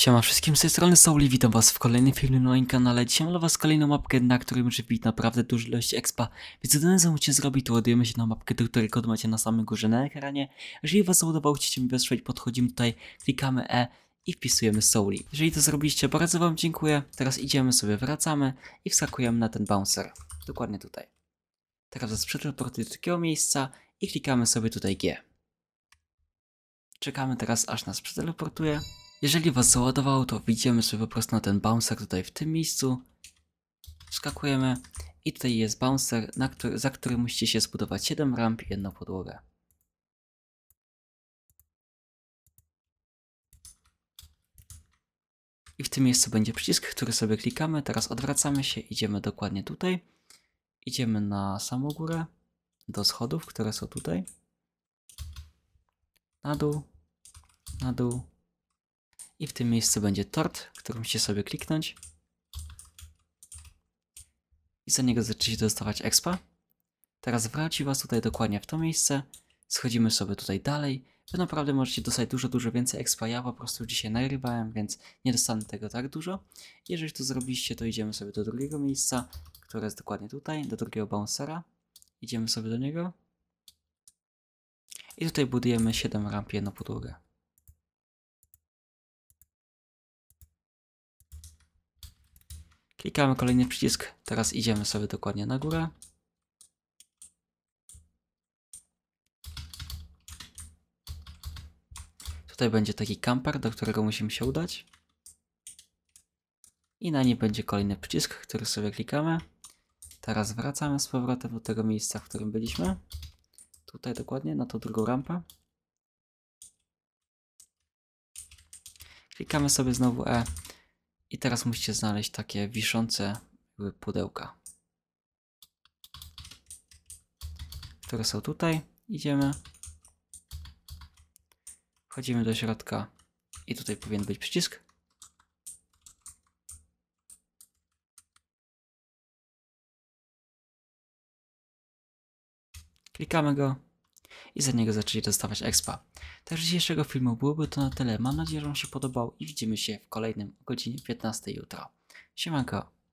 Siema wszystkim, z tej strony Souli, witam was w kolejnym filmie na moim kanale. Dzisiaj mam dla was kolejną mapkę, na której może być naprawdę dużo ilość expa. Więc jedyne co musicie zrobić, to ładujemy się na mapkę, do której kod macie na samym górze na ekranie. Jeżeli was udawało, chcecie mi wesprzeć, podchodzimy tutaj, klikamy E i wpisujemy Souli. Jeżeli to zrobiliście, bardzo wam dziękuję. Teraz idziemy sobie, wracamy i wskakujemy na ten bouncer. Dokładnie tutaj. Teraz przeteleportuję do takiego miejsca i klikamy sobie tutaj G. Czekamy teraz, aż nas przeteleportuje. Jeżeli was załadowało, to widzimy sobie po prostu na ten bouncer tutaj w tym miejscu. Skakujemy i tutaj jest bouncer, który, za który musicie się zbudować 7 ramp i jedną podłogę. I w tym miejscu będzie przycisk, który sobie klikamy. Teraz odwracamy się, idziemy dokładnie tutaj. Idziemy na samą górę, do schodów, które są tutaj. Na dół, na dół, i w tym miejscu będzie tort, który musicie sobie kliknąć. I za niego zaczniecie dostawać expa. Teraz wraci was tutaj dokładnie w to miejsce. Schodzimy sobie tutaj dalej. Wy naprawdę możecie dostać dużo, dużo więcej expa. Ja po prostu dzisiaj nagrywałem, więc nie dostanę tego tak dużo. Jeżeli to zrobiliście, to idziemy sobie do drugiego miejsca, które jest dokładnie tutaj, do drugiego bouncera. Idziemy sobie do niego. I tutaj budujemy 7 ramp i podłogę. Klikamy kolejny przycisk, teraz idziemy sobie dokładnie na górę. Tutaj będzie taki kamper, do którego musimy się udać. I na niej będzie kolejny przycisk, który sobie klikamy. Teraz wracamy z powrotem do tego miejsca, w którym byliśmy. Tutaj dokładnie, na tą drugą rampę. Klikamy sobie znowu E i teraz musicie znaleźć takie wiszące pudełka. Które są tutaj. Idziemy. Wchodzimy do środka. I tutaj powinien być przycisk. Klikamy go i za niego zaczęli dostawać expa. Także dzisiejszego filmu byłoby to na tyle. Mam nadzieję, że Wam się podobał i widzimy się w kolejnym o godzinie 15 jutro. Siemanko!